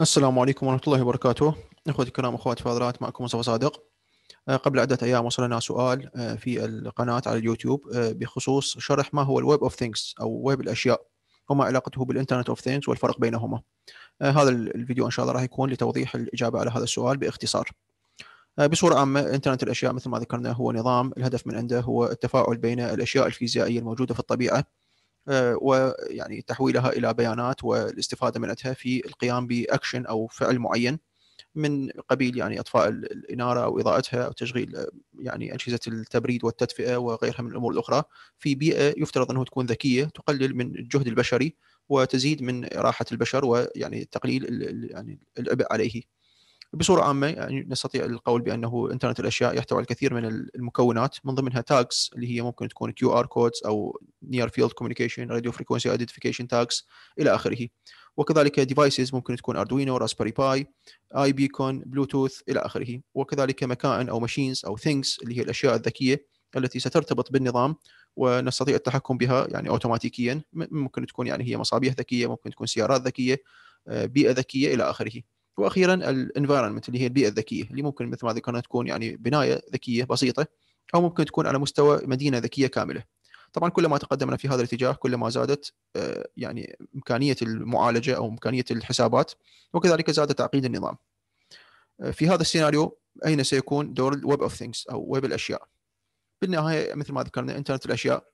السلام عليكم ورحمة الله وبركاته أخوتي الكرام أخواتي فاضلات معكم مصطفى صادق آه، قبل عدة أيام وصلنا سؤال آه، في القناة على اليوتيوب آه، بخصوص شرح ما هو الويب أوف ثينكس أو ويب الأشياء وما علاقته بالإنترنت أوف ثينكس والفرق بينهما هذا الفيديو إن شاء الله راح يكون لتوضيح الإجابة على هذا السؤال باختصار بصورة عامة إنترنت الأشياء مثل ما ذكرنا هو نظام الهدف من عنده هو التفاعل بين الأشياء الفيزيائية الموجودة في الطبيعة آه، ويعني تحويلها الى بيانات والاستفاده منها في القيام باكشن او فعل معين من قبيل يعني اطفاء الاناره او اضاءتها او تشغيل آه، يعني اجهزه التبريد والتدفئه وغيرها من الامور الاخرى في بيئه يفترض انه تكون ذكيه تقلل من الجهد البشري وتزيد من راحه البشر ويعني تقليل يعني العبء عليه. بصوره عامه يعني نستطيع القول بانه انترنت الاشياء يحتوي على الكثير من المكونات من ضمنها تاجز اللي هي ممكن تكون كيو ار كودز او نير فيلد كوميونيكيشن راديو فريكونسي ايدنتيفيكيشن تاجز الى اخره وكذلك ديفايسز ممكن تكون اردوينو راسبري باي اي بيكون بلوتوث الى اخره وكذلك مكائن او ماشينز او ثينجز اللي هي الاشياء الذكيه التي سترتبط بالنظام ونستطيع التحكم بها يعني اوتوماتيكيا ممكن تكون يعني هي مصابيح ذكيه ممكن تكون سيارات ذكيه آه، بيئه ذكيه الى اخره واخيرا الانفايرمنت اللي هي البيئه الذكيه اللي ممكن مثل ما ذكرنا تكون يعني بنايه ذكيه بسيطه او ممكن تكون على مستوى مدينه ذكيه كامله طبعا كلما تقدمنا في هذا الاتجاه كلما زادت آه، يعني امكانيه المعالجه او امكانيه الحسابات وكذلك زاد تعقيد النظام آه، في هذا السيناريو اين سيكون دور الويب اوف ثينجز او ويب الاشياء بالنهايه مثل ما ذكرنا انترنت الاشياء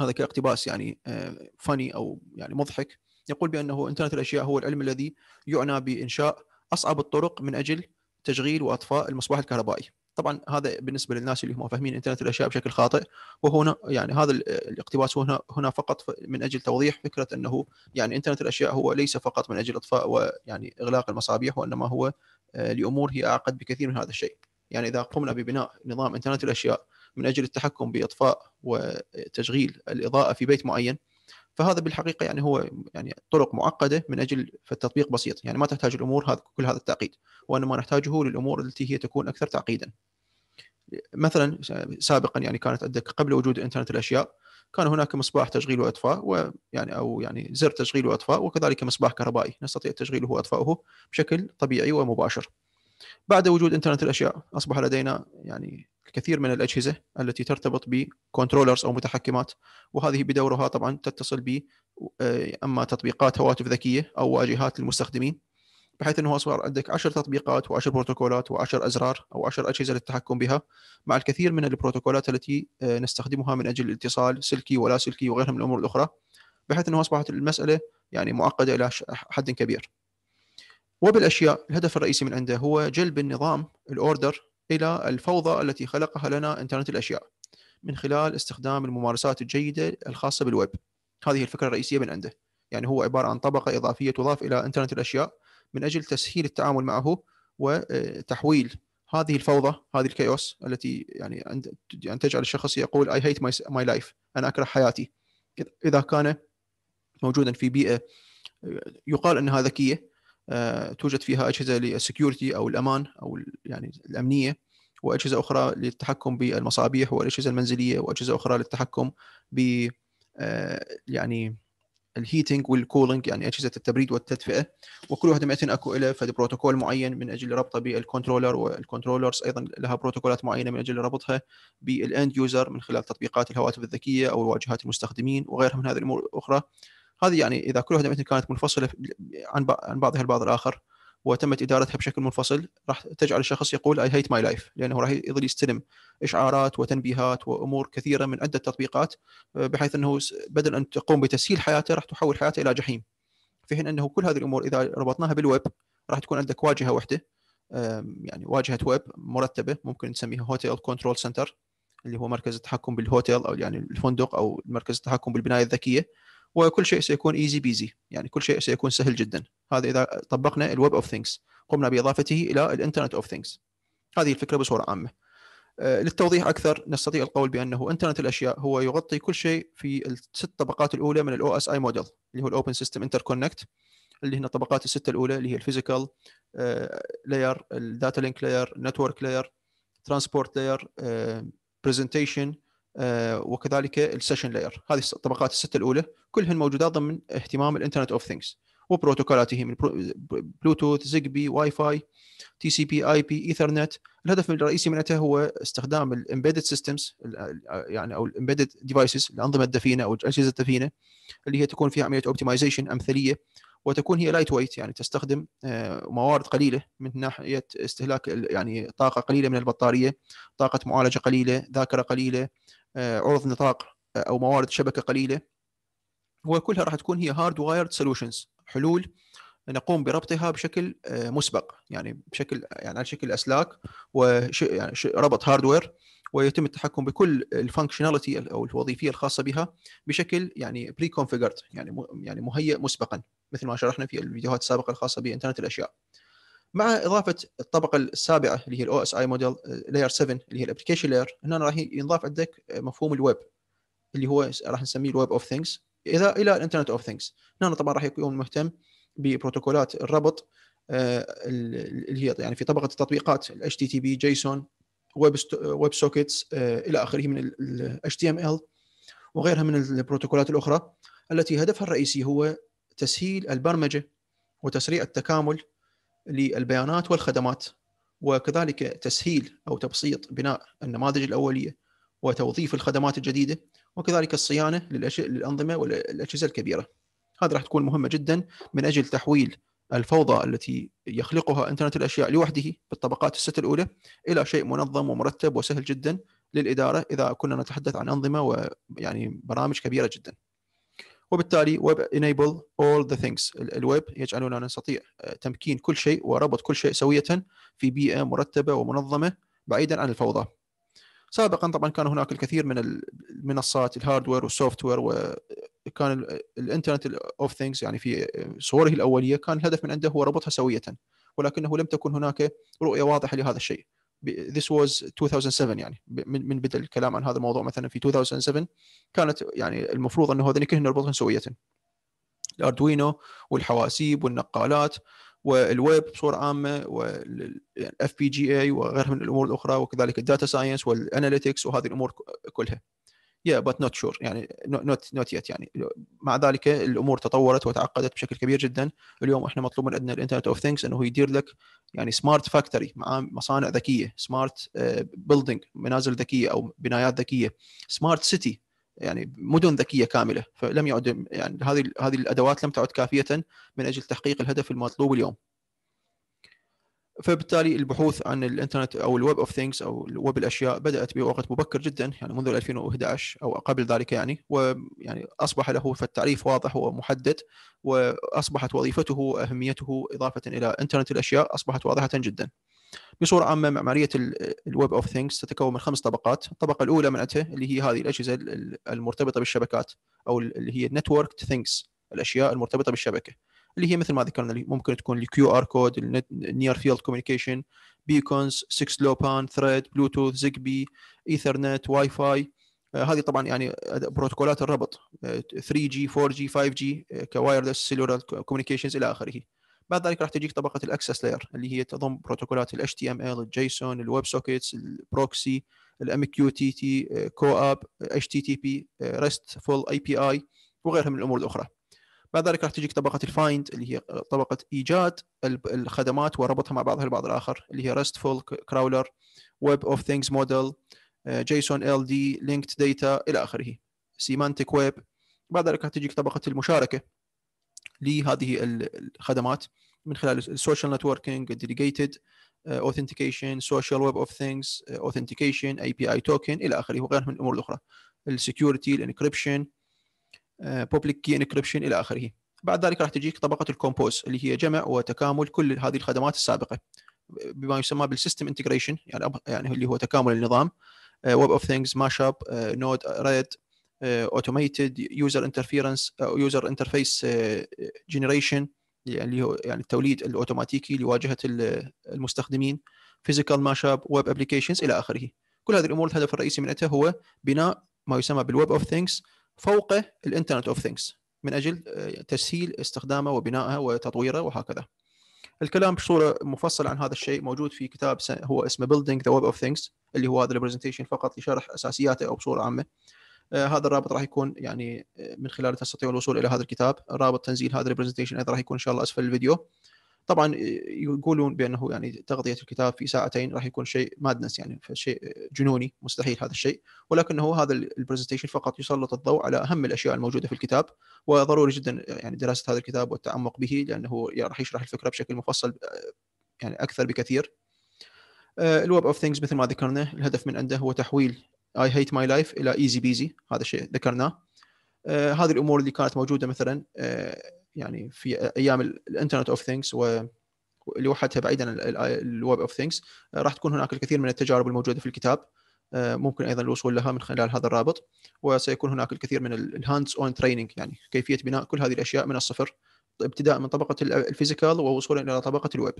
هذا كاقتباس يعني آه، فاني او يعني مضحك يقول بأنه إنترنت الأشياء هو العلم الذي يعنى بإنشاء أصعب الطرق من أجل تشغيل وإطفاء المصباح الكهربائي طبعا هذا بالنسبه للناس اللي هم فاهمين انترنت الاشياء بشكل خاطئ وهنا يعني هذا الاقتباس هنا هنا فقط من اجل توضيح فكره انه يعني انترنت الاشياء هو ليس فقط من اجل اطفاء ويعني اغلاق المصابيح وانما هو آه، لامور هي اعقد بكثير من هذا الشيء يعني اذا قمنا ببناء نظام انترنت الاشياء من اجل التحكم باطفاء وتشغيل الاضاءه في بيت معين فهذا بالحقيقه يعني هو يعني طرق معقده من اجل فالتطبيق بسيط يعني ما تحتاج الامور هذا كل هذا التعقيد وانما نحتاجه للامور التي هي تكون اكثر تعقيدا مثلا سابقا يعني كانت عندك قبل وجود انترنت الاشياء كان هناك مصباح تشغيل واطفاء ويعني او يعني زر تشغيل واطفاء وكذلك مصباح كهربائي نستطيع تشغيله واطفائه بشكل طبيعي ومباشر. بعد وجود انترنت الاشياء اصبح لدينا يعني كثير من الأجهزة التي ترتبط بكنترولرز أو متحكمات وهذه بدورها طبعا تتصل ب آه، أما تطبيقات هواتف ذكية أو واجهات المستخدمين بحيث أنه صار عندك 10 تطبيقات و10 بروتوكولات و10 أزرار أو 10 أجهزة للتحكم بها مع الكثير من البروتوكولات التي آه، نستخدمها من أجل الاتصال سلكي ولا سلكي وغيرها من الأمور الأخرى بحيث أنه أصبحت المسألة يعني معقدة إلى حد كبير وبالاشياء الهدف الرئيسي من عنده هو جلب النظام الاوردر إلى الفوضى التي خلقها لنا إنترنت الأشياء من خلال استخدام الممارسات الجيدة الخاصة بالويب هذه الفكرة الرئيسية من عنده يعني هو عبارة عن طبقة إضافية تضاف إلى إنترنت الأشياء من أجل تسهيل التعامل معه وتحويل آه، هذه الفوضى هذه الكيوس التي يعني أن يعني تجعل الشخص يقول I hate my life أنا أكره حياتي إذا كان موجودا في بيئة آه، يقال أنها ذكية آه، توجد فيها اجهزه للسكيورتي او الامان او يعني الامنيه واجهزه اخرى للتحكم بالمصابيح والاجهزه المنزليه واجهزه اخرى للتحكم ب آه، يعني الهيتنج والكولينج يعني اجهزه التبريد والتدفئه وكل واحده مئتين اكو لها فد بروتوكول معين من اجل ربطها بالكنترولر والكنترولرز ايضا لها بروتوكولات معينه من اجل ربطها بالاند يوزر من خلال تطبيقات الهواتف الذكيه او واجهات المستخدمين وغيرها من هذه الامور الاخرى هذه يعني اذا كل واحده مثل كانت منفصله عن عن بعضها البعض الاخر وتمت ادارتها بشكل منفصل راح تجعل الشخص يقول اي هيت ماي لايف لانه راح يظل يستلم اشعارات وتنبيهات وامور كثيره من عده تطبيقات آه، بحيث انه بدل ان تقوم بتسهيل حياته راح تحول حياته الى جحيم في حين انه كل هذه الامور اذا ربطناها بالويب راح تكون عندك واجهه واحده يعني واجهه ويب مرتبه ممكن نسميها هوتيل كنترول سنتر اللي هو مركز التحكم بالهوتيل او يعني الفندق او مركز التحكم بالبنايه الذكيه وكل شيء سيكون ايزي بيزي يعني كل شيء سيكون سهل جدا هذا اذا طبقنا الويب اوف ثينكس قمنا باضافته الى الانترنت اوف ثينكس هذه الفكره بصوره عامه آه، للتوضيح اكثر نستطيع القول بانه انترنت الاشياء هو يغطي كل شيء في الست طبقات الاولى من الاو اس اي موديل اللي هو الاوبن سيستم انتركونكت اللي هنا الطبقات السته الاولى اللي هي الفيزيكال لاير الداتا لينك لاير نتورك لاير ترانسبورت لاير برزنتيشن آه، وكذلك السيشن لاير هذه الطبقات السته الاولى كلهن موجودات ضمن اهتمام الانترنت اوف ثينجز وبروتوكولاته من بلوتوث زيجبي واي فاي تي سي بي اي بي ايثرنت الهدف الرئيسي منها هو استخدام الامبيدد سيستمز يعني او الامبيدد ديفايسز الانظمه الدفينه او الاجهزه الدفينه اللي هي تكون فيها عمليه اوبتمايزيشن امثليه وتكون هي لايت ويت يعني تستخدم آه، موارد قليله من ناحيه استهلاك يعني طاقه قليله من البطاريه طاقه معالجه قليله ذاكره قليله آه، عرض نطاق آه، او موارد شبكه قليله وكلها راح تكون هي هارد وايرد سولوشنز حلول نقوم بربطها بشكل آه، مسبق يعني بشكل يعني على شكل اسلاك وش يعني ربط هاردوير ويتم التحكم بكل الفانكشناليتي او الوظيفيه الخاصه بها بشكل يعني بري كونفيجرد يعني يعني مهيئ مسبقا مثل ما شرحنا في الفيديوهات السابقه الخاصه بانترنت الاشياء. مع اضافه الطبقه السابعه اللي هي الاو اس اي موديل لاير 7 اللي هي الابلكيشن لاير هنا راح ينضاف عندك آه، مفهوم الويب اللي هو راح نسميه الويب اوف ثينجز اذا الى الانترنت اوف ثينجز هنا طبعا راح يكون مهتم ببروتوكولات الربط آه، اللي هي يعني في طبقه التطبيقات تي HTTP جيسون ويب ويب سوكيتس الى اخره من ال HTML وغيرها من البروتوكولات الاخرى التي هدفها الرئيسي هو تسهيل البرمجه وتسريع التكامل للبيانات والخدمات وكذلك تسهيل او تبسيط بناء النماذج الاوليه وتوظيف الخدمات الجديده وكذلك الصيانه للانظمه والاجهزه الكبيره. هذه راح تكون مهمه جدا من اجل تحويل الفوضى التي يخلقها انترنت الاشياء لوحده بالطبقات الست الاولى الى شيء منظم ومرتب وسهل جدا للاداره اذا كنا نتحدث عن انظمه ويعني برامج كبيره جدا. وبالتالي ويب انيبل اول ذا ثينكس الويب يجعلنا نستطيع آه، تمكين كل شيء وربط كل شيء سوية في بيئة مرتبة ومنظمة بعيدا عن الفوضى سابقا طبعا كان هناك الكثير من المنصات الهاردوير والسوفت وير وكان الانترنت اوف ثينجز يعني في آه، صوره الاوليه كان الهدف من عنده هو ربطها سويه ولكنه لم تكن هناك رؤيه واضحه لهذا الشيء this was 2007 يعني من من بدا الكلام عن هذا الموضوع مثلا في 2007 كانت يعني المفروض انه هذني كلهم يربطون سويه الاردوينو والحواسيب والنقالات والويب بصوره عامه والاف بي جي اي وغيرها من الامور الاخرى وكذلك الداتا ساينس والاناليتكس وهذه الامور كلها يا بات نوت شور يعني نوت نوت يت يعني مع ذلك الامور تطورت وتعقدت بشكل كبير جدا اليوم احنا مطلوب من عندنا الانترنت اوف ثينكس انه يدير لك يعني سمارت فاكتوري مع مصانع ذكيه سمارت آه، بيلدينج منازل ذكيه او بنايات ذكيه سمارت سيتي يعني مدن ذكيه كامله فلم يعد يعني هذه هذه الادوات لم تعد كافيه من اجل تحقيق الهدف المطلوب اليوم فبالتالي البحوث عن الانترنت او الويب اوف ثينجز او الويب الاشياء بدات بوقت مبكر جدا يعني منذ 2011 او قبل ذلك يعني ويعني اصبح له فالتعريف واضح ومحدد واصبحت وظيفته واهميته اضافه الى انترنت الاشياء اصبحت واضحه جدا. بصوره عامه معماريه الويب اوف ثينجز تتكون من خمس طبقات، الطبقه الاولى منعته اللي هي هذه الاجهزه المرتبطه بالشبكات او اللي هي نتورك ثينجز الاشياء المرتبطه بالشبكه. اللي هي مثل ما ذكرنا اللي ممكن تكون الكيو ار كود النير فيلد كوميونيكيشن بيكونز 6 لو بان ثريد بلوتوث زيجبي ايثرنت واي فاي هذه طبعا يعني بروتوكولات الربط 3 جي 4 جي 5 جي كوايرلس سيلولار كوميونيكيشنز الى اخره بعد ذلك راح تجيك طبقه الاكسس لاير اللي هي تضم بروتوكولات الاتش تي ام ال الجيسون الويب سوكيتس البروكسي الام كيو تي تي كو اب اتش تي تي بي ريست فول اي بي اي وغيرها من الامور الاخرى بعد ذلك راح تجيك طبقه الفايند اللي هي آه، طبقه ايجاد الخدمات وربطها مع بعضها البعض الاخر اللي هي ريستفول كراولر ويب اوف ثينجز موديل جيسون ال دي لينكد داتا الى اخره سيمانتيك ويب بعد ذلك راح تجيك طبقه المشاركه لهذه الخدمات من خلال السوشيال نتوركينج الديليجيتد اوثنتيكيشن سوشيال ويب اوف ثينجز اوثنتيكيشن اي بي اي توكن الى اخره وغيرها من الامور الاخرى السكيورتي الانكربشن بوبليك كي انكربشن الى اخره بعد ذلك راح تجيك طبقه الكومبوز اللي هي جمع وتكامل كل هذه الخدمات السابقه بما يسمى بالسيستم انتجريشن يعني يعني اللي هو تكامل النظام ويب اوف ثينجز ماش اب نود ريد اوتوميتد يوزر انترفيرنس يوزر انترفيس جنريشن اللي هو يعني التوليد الاوتوماتيكي لواجهه المستخدمين فيزيكال ماش اب ويب ابلكيشنز الى اخره كل هذه الامور الهدف الرئيسي منها هو بناء ما يسمى بالويب اوف ثينجز فوقه الانترنت اوف ثينكس من اجل آه، تسهيل استخدامه وبنائه وتطويره وهكذا. الكلام بصوره مفصله عن هذا الشيء موجود في كتاب هو اسمه بيلدينج ذا ويب اوف ثينكس اللي هو هذا البرزنتيشن فقط لشرح اساسياته او بصوره عامه. آه، هذا الرابط راح يكون يعني آه، من خلاله تستطيع الوصول الى هذا الكتاب، رابط تنزيل هذا البرزنتيشن ايضا راح يكون ان شاء الله اسفل الفيديو. طبعا آه، يقولون بانه يعني تغطيه الكتاب في ساعتين راح يكون شيء مادنس يعني شيء آه، جنوني مستحيل هذا الشيء ولكنه هذا البرزنتيشن فقط يسلط الضوء على اهم الاشياء الموجوده في الكتاب وضروري جدا آه، يعني دراسه هذا الكتاب والتعمق به لانه راح يشرح الفكره بشكل مفصل يعني اكثر بكثير الويب اوف ثينجز مثل ما ذكرنا الهدف من عنده هو تحويل اي هيت ماي لايف الى ايزي بيزي هذا الشيء ذكرناه آه هذه الامور اللي كانت موجوده مثلا آه يعني في ايام الانترنت اوف ثينكس ولوحدها بعيدا الويب اوف ثينكس راح تكون هناك الكثير من التجارب الموجوده في الكتاب آه، ممكن ايضا الوصول لها من خلال هذا الرابط وسيكون هناك الكثير من الهاندز اون تريننج يعني كيفيه بناء كل هذه الاشياء من الصفر ابتداء من طبقه الفيزيكال ووصولا الى طبقه الويب.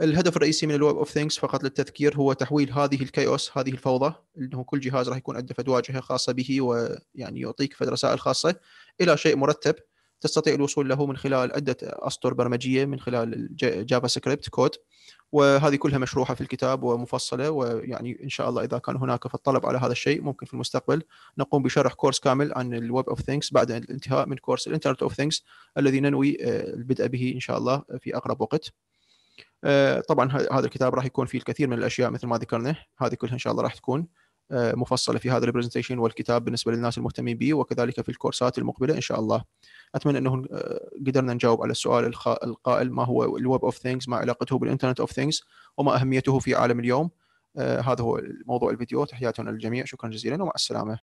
الهدف الرئيسي من الويب اوف ثينكس فقط للتذكير هو تحويل هذه الكيوس هذه الفوضى انه كل جهاز راح يكون عنده فد واجهه خاصه به ويعني يعطيك فد رسائل خاصه الى شيء مرتب تستطيع الوصول له من خلال عدة أسطر برمجية من خلال جافا سكريبت كود وهذه كلها مشروحة في الكتاب ومفصلة ويعني إن شاء الله إذا كان هناك في الطلب على هذا الشيء ممكن في المستقبل نقوم بشرح كورس كامل عن الويب أوف ثينكس بعد الانتهاء من كورس الانترنت أوف ثينكس الذي ننوي آه، البدء به إن شاء الله في أقرب وقت آه، طبعا هذا الكتاب راح يكون فيه الكثير من الاشياء مثل ما ذكرنا هذه كلها ان شاء الله راح تكون آه، مفصله في هذا البرزنتيشن والكتاب بالنسبه للناس المهتمين به وكذلك في الكورسات المقبله ان شاء الله. اتمنى انه آه، قدرنا نجاوب على السؤال القائل ما هو الويب اوف ثينجز ما علاقته بالانترنت اوف ثينجز وما اهميته في عالم اليوم. آه، هذا هو موضوع الفيديو تحياتنا للجميع شكرا جزيلا ومع السلامه.